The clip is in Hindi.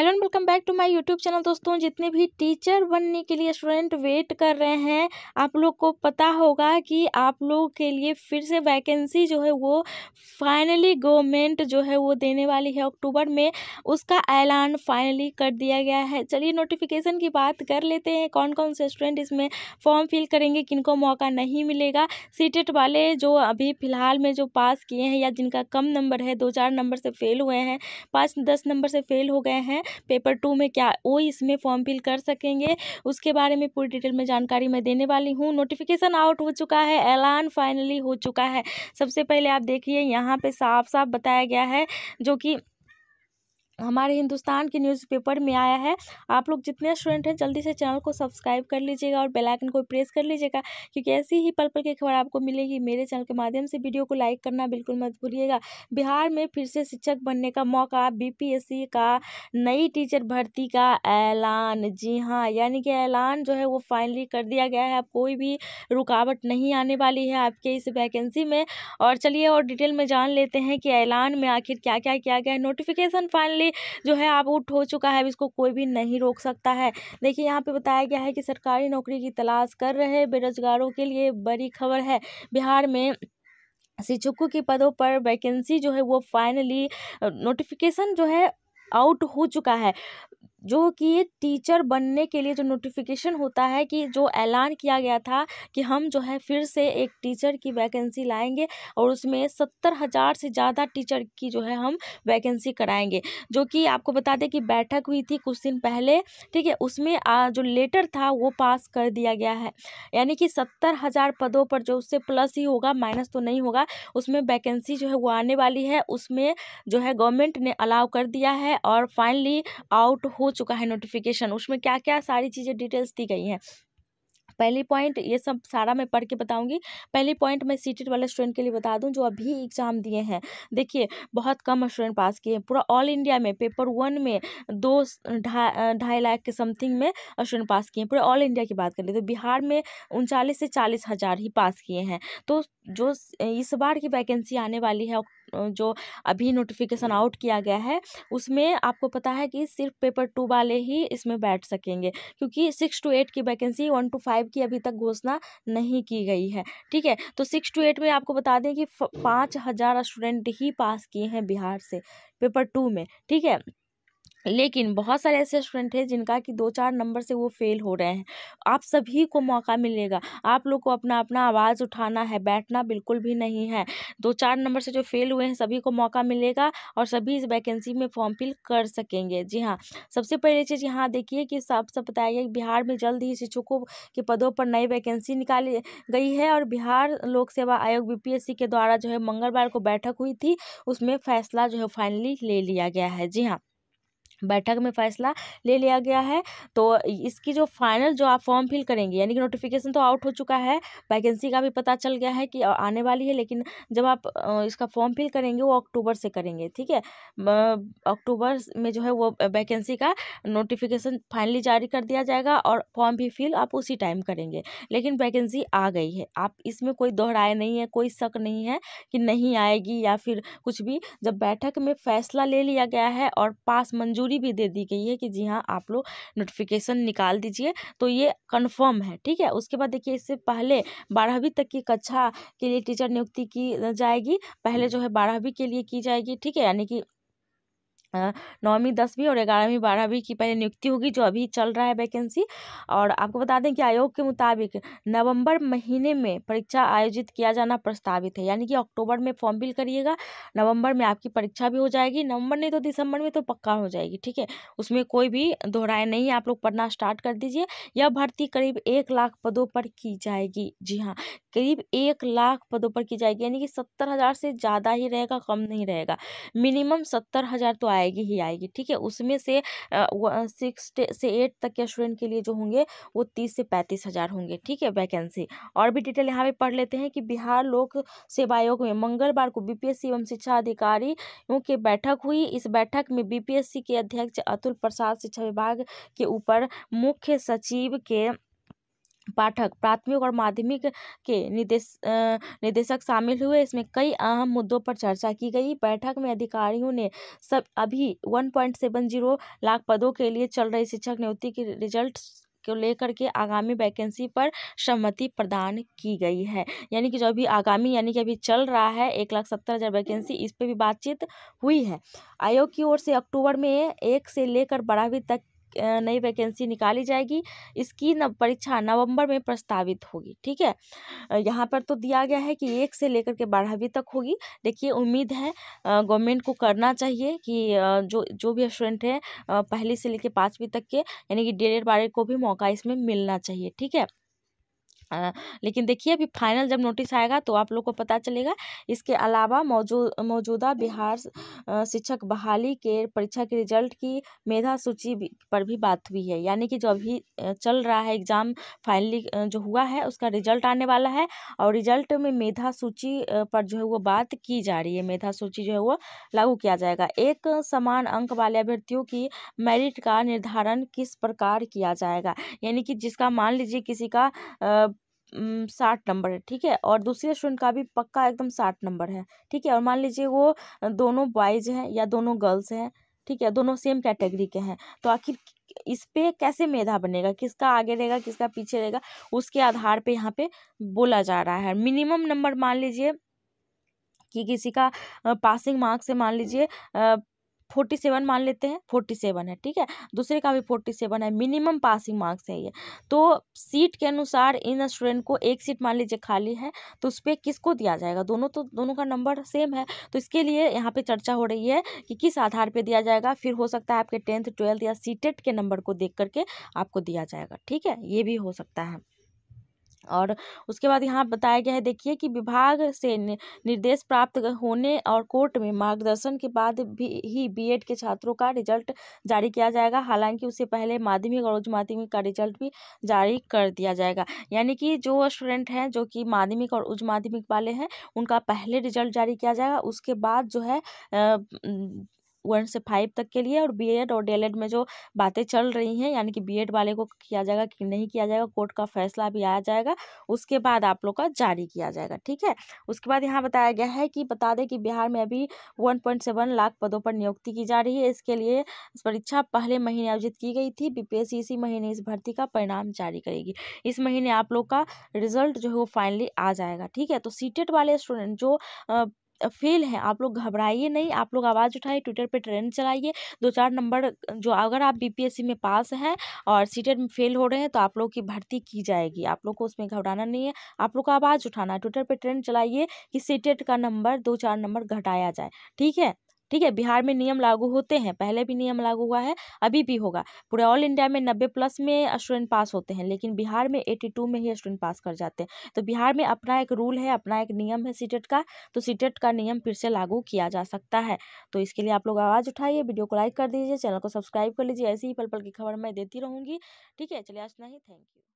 hello and welcome back to my YouTube channel दोस्तों जितने भी टीचर बनने के लिए स्टूडेंट वेट कर रहे हैं आप लोग को पता होगा कि आप लोग के लिए फिर से वैकेंसी जो है वो फाइनली गवर्नमेंट जो है वो देने वाली है अक्टूबर में उसका ऐलान फाइनली कर दिया गया है चलिए नोटिफिकेशन की बात कर लेते हैं कौन कौन से स्टूडेंट इसमें फॉर्म फिल करेंगे किन मौका नहीं मिलेगा सीटेट वाले जो अभी फ़िलहाल में जो पास किए हैं या जिनका कम नंबर है दो चार नंबर से फेल हुए हैं पाँच दस नंबर से फेल हो गए हैं पेपर टू में क्या वो इसमें फॉर्म फिल कर सकेंगे उसके बारे में पूरी डिटेल में जानकारी मैं देने वाली हूँ नोटिफिकेशन आउट हो चुका है ऐलान फाइनली हो चुका है सबसे पहले आप देखिए यहाँ पर साफ साफ बताया गया है जो कि हमारे हिंदुस्तान के न्यूज़पेपर में आया है आप लोग जितने स्टूडेंट हैं जल्दी से चैनल को सब्सक्राइब कर लीजिएगा और बेल आइकन को प्रेस कर लीजिएगा क्योंकि ऐसी ही पल पल की खबर आपको मिलेगी मेरे चैनल के माध्यम से वीडियो को लाइक करना बिल्कुल मत भूलिएगा बिहार में फिर से शिक्षक बनने का मौका बी का नई टीचर भर्ती का ऐलान जी हाँ यानी कि ऐलान जो है वो फाइनली कर दिया गया है अब कोई भी रुकावट नहीं आने वाली है आपके इस वैकेंसी में और चलिए और डिटेल में जान लेते हैं कि ऐलान में आखिर क्या क्या किया गया है नोटिफिकेशन फाइनली जो है आप उठ हो चुका है अब इसको कोई भी नहीं रोक सकता है देखिए यहाँ पे बताया गया है कि सरकारी नौकरी की तलाश कर रहे बेरोजगारों के लिए बड़ी खबर है बिहार में शिक्षकों के पदों पर वैकेंसी जो है वो फाइनली नोटिफिकेशन जो है आउट हो चुका है जो कि टीचर बनने के लिए जो नोटिफिकेशन होता है कि जो ऐलान किया गया था कि हम जो है फिर से एक टीचर की वैकेंसी लाएंगे और उसमें सत्तर हज़ार से ज़्यादा टीचर की जो है हम वैकेंसी कराएंगे जो कि आपको बता दें कि बैठक हुई थी कुछ दिन पहले ठीक है उसमें आ, जो लेटर था वो पास कर दिया गया है यानी कि सत्तर हज़ार पदों पर जो उससे प्लस ही होगा माइनस तो नहीं होगा उसमें वैकेंसी जो है वो आने वाली है उसमें जो है गवर्नमेंट ने अलाउ कर दिया है और फाइनली आउट हो चुका है नोटिफिकेशन उसमें क्या क्या सारी चीज़ें डिटेल्स दी गई हैं पहली पॉइंट ये सब सारा मैं पढ़ के बताऊंगी पहली पॉइंट मैं सीटेड e वाले स्टूडेंट के लिए बता दूं जो अभी एग्ज़ाम दिए हैं देखिए बहुत कम स्टूडेंट पास किए हैं पूरा ऑल इंडिया में पेपर वन में दो ढाई धा, लाख के समथिंग में स्टूडेंट पास किए हैं पूरे ऑल इंडिया की बात कर ली तो बिहार में उनचालीस से चालीस हज़ार ही पास किए हैं तो जो इस बार की वैकेंसी आने वाली है जो अभी नोटिफिकेशन आउट किया गया है उसमें आपको पता है कि सिर्फ पेपर टू वाले ही इसमें बैठ सकेंगे क्योंकि सिक्स टू एट की वैकेंसी वन टू फाइव की अभी तक घोषणा नहीं की गई है ठीक है तो सिक्स टू एट में आपको बता दें कि पाँच हज़ार स्टूडेंट ही पास किए हैं बिहार से पेपर टू में ठीक है लेकिन बहुत सारे ऐसे स्टूडेंट हैं जिनका कि दो चार नंबर से वो फेल हो रहे हैं आप सभी को मौका मिलेगा आप लोग को अपना अपना आवाज़ उठाना है बैठना बिल्कुल भी नहीं है दो चार नंबर से जो फेल हुए हैं सभी को मौका मिलेगा और सभी इस वैकेंसी में फॉर्म फिल कर सकेंगे जी हाँ सबसे पहले चीज़ यहाँ देखिए कि सब सब बताया गया बिहार में जल्द ही शिक्षकों के पदों पर नई वैकेंसी निकाली गई है और बिहार लोक सेवा आयोग बी के द्वारा जो है मंगलवार को बैठक हुई थी उसमें फैसला जो है फाइनली ले लिया गया है जी हाँ बैठक में फैसला ले लिया गया है तो इसकी जो फाइनल जो आप फॉर्म फिल करेंगे यानी कि नोटिफिकेशन तो आउट हो चुका है वैकेंसी का भी पता चल गया है कि आने वाली है लेकिन जब आप इसका फॉर्म फिल करेंगे वो अक्टूबर से करेंगे ठीक है अक्टूबर में जो है वो वैकेंसी का नोटिफिकेशन फाइनली जारी कर दिया जाएगा और फॉर्म भी फिल आप उसी टाइम करेंगे लेकिन वैकेंसी आ गई है आप इसमें कोई दोहराए नहीं है कोई शक नहीं है कि नहीं आएगी या फिर कुछ भी जब बैठक में फैसला ले लिया गया है और पास मंजूर मंजूरी भी दे दी गई है कि जी हाँ आप लोग नोटिफिकेशन निकाल दीजिए तो ये कन्फर्म है ठीक है उसके बाद देखिए इससे पहले बारहवीं तक की कक्षा के लिए टीचर नियुक्ति की जाएगी पहले जो है बारहवीं के लिए की जाएगी ठीक है यानी कि नौवीं दसवीं और ग्यारहवीं बारहवीं की पहले नियुक्ति होगी जो अभी चल रहा है वैकेंसी और आपको बता दें कि आयोग के मुताबिक नवंबर महीने में परीक्षा आयोजित किया जाना प्रस्तावित है यानी कि अक्टूबर में फॉर्म फिल करिएगा नवंबर में आपकी परीक्षा भी हो जाएगी नवंबर नहीं तो दिसंबर में तो पक्का हो जाएगी ठीक है उसमें कोई भी दोहराए नहीं आप लोग पढ़ना स्टार्ट कर दीजिए यह भर्ती करीब एक लाख पदों पर की जाएगी जी हाँ करीब एक लाख पदों पर की जाएगी यानी कि सत्तर हज़ार से ज़्यादा ही रहेगा कम नहीं रहेगा मिनिमम सत्तर हज़ार तो आए आएगी ही आएगी ठीक है उसमें से सिक्स से एट तक के स्टूडेंट के लिए जो होंगे वो तीस से पैंतीस हज़ार होंगे ठीक है वैकेंसी और भी डिटेल यहाँ पे पढ़ लेते हैं कि बिहार लोक सेवा आयोग में मंगलवार को बीपीएससी एवं शिक्षा अधिकारियों की बैठक हुई इस बैठक में बीपीएससी के अध्यक्ष अतुल प्रसाद शिक्षा विभाग के ऊपर मुख्य सचिव के पाठक प्राथमिक और माध्यमिक के निदेश निदेशक शामिल हुए इसमें कई अहम मुद्दों पर चर्चा की गई बैठक में अधिकारियों ने सब अभी one point seven zero lakh पदों के लिए चल रही शिक्षक नियुक्ति के रिजल्ट को लेकर के आगामी वैकेंसी पर सहमति प्रदान की गई है यानी कि जो अभी आगामी यानी कि अभी चल रहा है एक लाख सत्तर हज़ार वैकेंसी इस पर भी बातचीत हुई है आयोग की ओर से अक्टूबर में एक से लेकर बारहवीं तक नई वैकेंसी निकाली जाएगी इसकी न परीक्षा नवंबर में प्रस्तावित होगी ठीक है यहाँ पर तो दिया गया है कि एक से लेकर के बारहवीं तक होगी देखिए उम्मीद है गवर्नमेंट को करना चाहिए कि जो जो भी स्टूडेंट है पहली से लेकर पाँचवीं तक के यानी कि डेढ़ बारह को भी मौका इसमें मिलना चाहिए ठीक है लेकिन देखिए अभी फाइनल जब नोटिस आएगा तो आप लोग को पता चलेगा इसके अलावा मौजूद मौजूदा बिहार शिक्षक बहाली के परीक्षा के रिजल्ट की मेधा सूची पर भी बात हुई है यानी कि जो अभी चल रहा है एग्ज़ाम फाइनली जो हुआ है उसका रिजल्ट आने वाला है और रिजल्ट में मेधा सूची पर जो है वो बात की जा रही है मेधा सूची जो है वो लागू किया जाएगा एक समान अंक वाले अभ्यर्थियों की मेरिट का निर्धारण किस प्रकार किया जाएगा यानी कि जिसका मान लीजिए किसी का साठ नंबर है ठीक है और दूसरे स्टूडेंट का भी पक्का एकदम साठ नंबर है ठीक है और मान लीजिए वो दोनों बॉयज हैं या दोनों गर्ल्स हैं ठीक है दोनों सेम कैटेगरी के हैं तो आखिर इस पे कैसे मेधा बनेगा किसका आगे रहेगा किसका पीछे रहेगा उसके आधार पे यहाँ पे बोला जा रहा है मिनिमम नंबर मान लीजिए कि किसी का पासिंग मार्क्स से मान लीजिए फोर्टी सेवन मान लेते हैं फोर्टी सेवन है ठीक है दूसरे का भी फोर्टी सेवन है मिनिमम पासिंग मार्क्स है ये तो सीट के अनुसार इन स्टूडेंट को एक सीट मान लीजिए खाली है तो उस पर किसको दिया जाएगा दोनों तो दोनों का नंबर सेम है तो इसके लिए यहाँ पे चर्चा हो रही है कि किस आधार पर दिया जाएगा फिर हो सकता है आपके टेंथ ट्वेल्थ या सीटेट के नंबर को देख करके आपको दिया जाएगा ठीक है ये भी हो सकता है और उसके बाद यहाँ बताया गया है देखिए कि विभाग से निर्देश प्राप्त होने और कोर्ट में मार्गदर्शन के बाद भी ही बीएड के छात्रों का रिजल्ट जारी किया जाएगा हालांकि उससे पहले माध्यमिक और उच्च माध्यमिक का रिजल्ट भी जारी कर दिया जाएगा यानी कि जो स्टूडेंट हैं जो कि माध्यमिक और उच्च माध्यमिक वाले हैं उनका पहले रिजल्ट जारी किया जाएगा उसके बाद जो है वन से फाइव तक के लिए और बीएड और डीएलएड में जो बातें चल रही हैं यानी कि बीएड वाले को किया जाएगा कि नहीं किया जाएगा कोर्ट का फैसला भी आ जाएगा उसके बाद आप लोग का जारी किया जाएगा ठीक है उसके बाद यहाँ बताया गया है कि बता दें कि बिहार में अभी वन लाख पदों पर नियुक्ति की जा रही है इसके लिए इस परीक्षा पहले महीने आयोजित की गई थी बीपीएससी इसी महीने इस भर्ती का परिणाम जारी करेगी इस महीने आप लोग का रिजल्ट जो है वो फाइनली आ जाएगा ठीक है तो सीटेट e वाले स्टूडेंट जो फेल है आप लोग घबराइए नहीं आप लोग आवाज़ उठाइए ट्विटर पर ट्रेंड चलाइए दो चार नंबर जो अगर आप बीपीएससी में पास हैं और सीटेट में फेल हो रहे हैं तो आप लोग की भर्ती की जाएगी आप लोग को उसमें घबराना नहीं है आप लोग को आवाज़ उठाना है ट्विटर पर ट्रेंड चलाइए कि सीटेट का नंबर दो चार नंबर घटाया जाए ठीक है ठीक है बिहार में नियम लागू होते हैं पहले भी नियम लागू हुआ है अभी भी होगा पूरे ऑल इंडिया में नब्बे प्लस में स्टूडेंट पास होते हैं लेकिन बिहार में एटी टू में ही स्टूडेंट पास कर जाते हैं तो बिहार में अपना एक रूल है अपना एक नियम है सीटेट का तो सीटेट का नियम फिर से लागू किया जा सकता है तो इसके लिए आप लोग आवाज़ उठाइए वीडियो को लाइक कर दीजिए चैनल को सब्सक्राइब कर लीजिए ऐसी ही पल पल की खबर मैं देती रहूँगी ठीक है चलिए आज नहीं थैंक यू